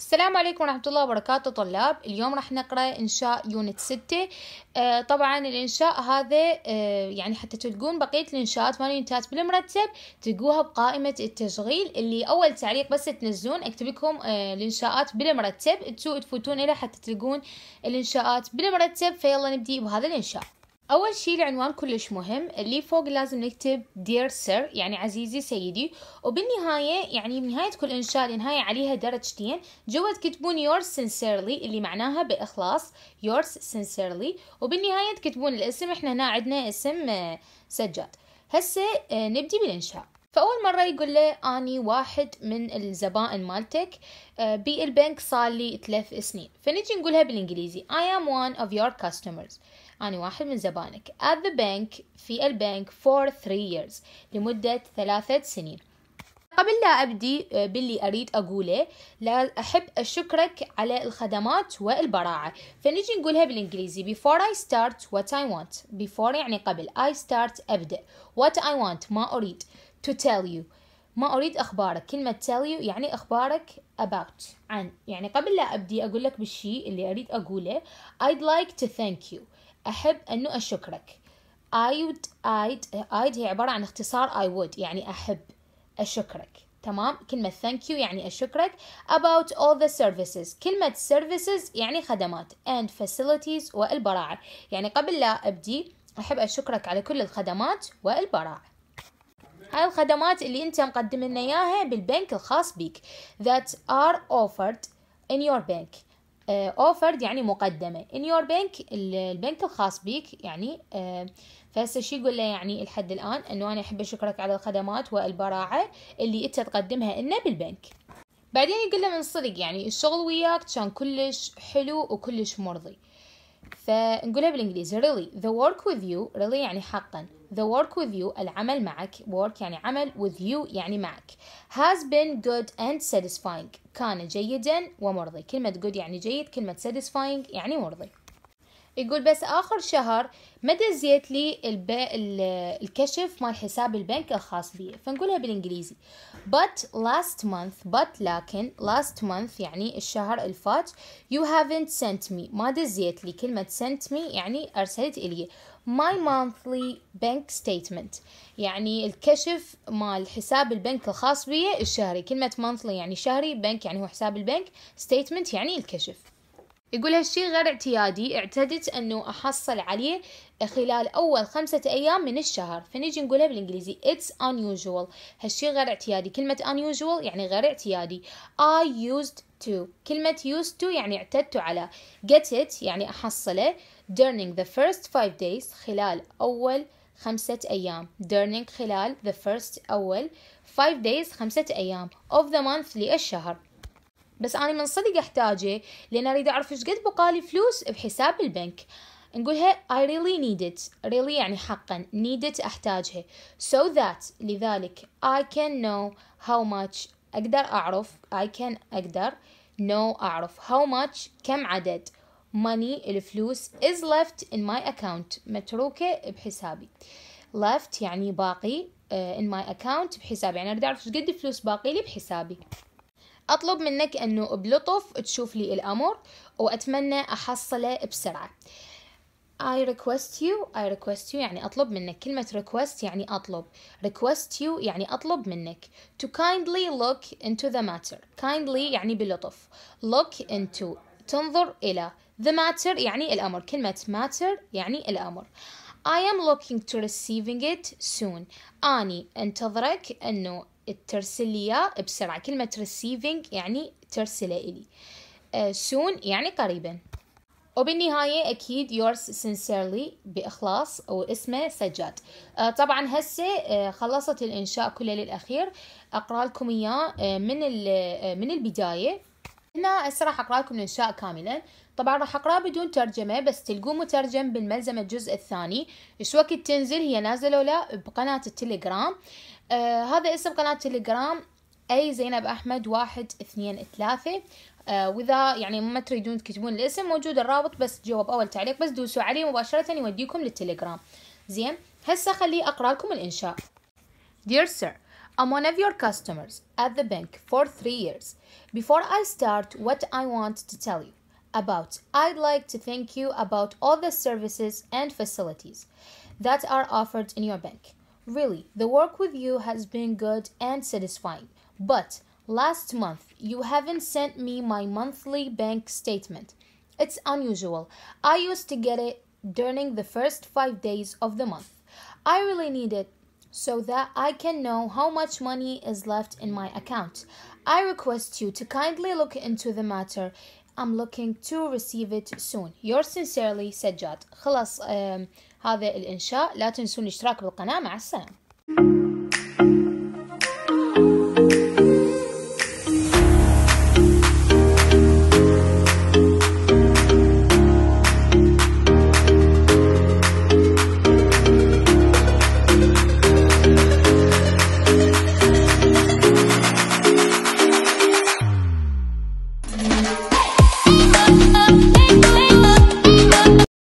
السلام عليكم ورحمة الله وبركاته طلاب اليوم رح نقرأ إنشاء يونت ستة آه طبعا الإنشاء هذا آه يعني حتى تلقون بقية الإنشاءات مال يونتات بالمرتب تلقوها بقائمة التشغيل اللي أول تعليق بس تنزلون أكتب لكم آه الإنشاءات بالمرتب تفوتون إلى حتى تلقون الإنشاءات بالمرتب فيلا نبدي بهذا الإنشاء أول شي العنوان كلش مهم اللي فوق لازم نكتب دير سير يعني عزيزي سيدي وبالنهاية يعني بنهاية كل إنشاء النهاية عليها درجتين جوا تكتبون yours sincerely اللي معناها بإخلاص yours sincerely وبالنهاية تكتبون الاسم احنا هنا عندنا اسم آه، سجاد هسه آه، نبدي بالإنشاء فأول مرة يقول لي أني واحد من الزبائن مالتك آه، بالبنك صار لي ثلاث سنين فنجي نقولها بالإنجليزي I am one of your customers أنا واحد من زبائنك at the bank في البنك for three years لمدة ثلاثة سنين قبل لا أبدي آه، باللي أريد أقوله لا أحب أشكرك على الخدمات والبراعة فنجي نقولها بالإنجليزي before I start what I want before يعني قبل I start أبدأ what I want ما أريد to tell you ما أريد أخبارك كلمة tell you يعني أخبارك about عن يعني قبل لا أبدي أقول لك بالشيء اللي أريد أقوله I'd like to thank you أحب أنه أشكرك I'd I'd I'd هي عبارة عن اختصار I would يعني أحب أشكرك تمام كلمة thank you يعني أشكرك about all the services كلمة services يعني خدمات and facilities والبراعة يعني قبل لا أبدي أحب أشكرك على كل الخدمات والبراعة هاي الخدمات اللي انت مقدم لنا اياها بالبنك الخاص بك that are offered in your bank اوفرد آه، offered يعني مقدمة in your bank البنك الخاص بك يعني uh, فهسه شو يقول له يعني الحد الآن أنه أنا أحب أشكرك على الخدمات والبراعة اللي أنت تقدمها لنا بالبنك بعدين يقول له من صدق يعني الشغل وياك كان كلش حلو وكلش مرضي فنقولها بالانجليزي really the work with you really يعني حقا the work with you العمل معك work يعني عمل with you يعني معك has been good and satisfying كان جيدا ومرضي كلمة good يعني جيد كلمة satisfying يعني مرضي يقول بس آخر شهر ما دزيت لي الب... الكشف مال حساب البنك الخاص بي فنقولها بالإنجليزي but last month but لكن last month يعني الشهر الفات you haven't sent me ما دزيت لي كلمة sent me يعني أرسلت إلي my monthly bank statement يعني الكشف مال حساب البنك الخاص بي الشهري كلمة monthly يعني شهري بنك يعني هو حساب البنك statement يعني الكشف يقول هالشي غير اعتيادي اعتدت انه احصل عليه خلال اول خمسة ايام من الشهر فنجي نقولها بالانجليزي it's unusual هالشي غير اعتيادي كلمة unusual يعني غير اعتيادي I used to كلمة used to يعني اعتدت على get it يعني احصله during the first five days خلال اول خمسة أيام during خلال the first أول five days خمسة أيام of the month للشهر بس أنا من صدق أحتاجه لأن أريد أعرف إيش قد بقالي فلوس بحساب البنك نقولها I really need it really يعني حقا need it أحتاجها so that لذلك I can know how much أقدر أعرف I can أقدر know أعرف how much كم عدد money الفلوس is left in my account متروكة بحسابي left يعني باقي آه، in my account بحسابي يعني أريد أعرف قد فلوس باقي لي بحسابي أطلب منك أنه بلطف تشوف لي الأمر وأتمنى أحصله بسرعة I request you I request you يعني أطلب منك كلمة request يعني أطلب request you يعني أطلب منك to kindly look into the matter kindly يعني بلطف look into تنظر إلى the matter يعني الأمر كلمة matter يعني الأمر I am looking to receiving it soon أني أنتظرك أنه الترسلية بسرعة كلمة receiving يعني ترسله إلي uh, soon يعني قريبا وبالنهاية أكيد yours sincerely بإخلاص واسمه سجاد آه، طبعا هسه آه، خلصت الإنشاء كله للأخير أقرأ لكم إياه من, من البداية هنا هسه راح اقرا لكم الانشاء كاملا طبعا راح اقراه بدون ترجمه بس تلقوه مترجم بالملزمه الجزء الثاني شو وقت تنزل هي نازله ولا بقناه التليجرام آه هذا اسم قناة تليجرام أي زينب أحمد واحد اثنين ثلاثة آه وإذا يعني ما تريدون تكتبون الاسم موجود الرابط بس جواب أول تعليق بس دوسوا عليه مباشرة يوديكم للتليجرام زين هسه خليه أقرأ لكم الإنشاء Dear sir, I'm one of your customers at the bank for three years. Before I start, what I want to tell you about, I'd like to thank you about all the services and facilities that are offered in your bank. Really, the work with you has been good and satisfying. But last month, you haven't sent me my monthly bank statement. It's unusual. I used to get it during the first five days of the month. I really need it so that I can know how much money is left in my account. I request you to kindly look into the matter. I'm looking to receive it soon. Yours sincerely, Sajjad. خلاص هذا الإنشاء لا تنسون الاشتراك بالقناة مع السلامة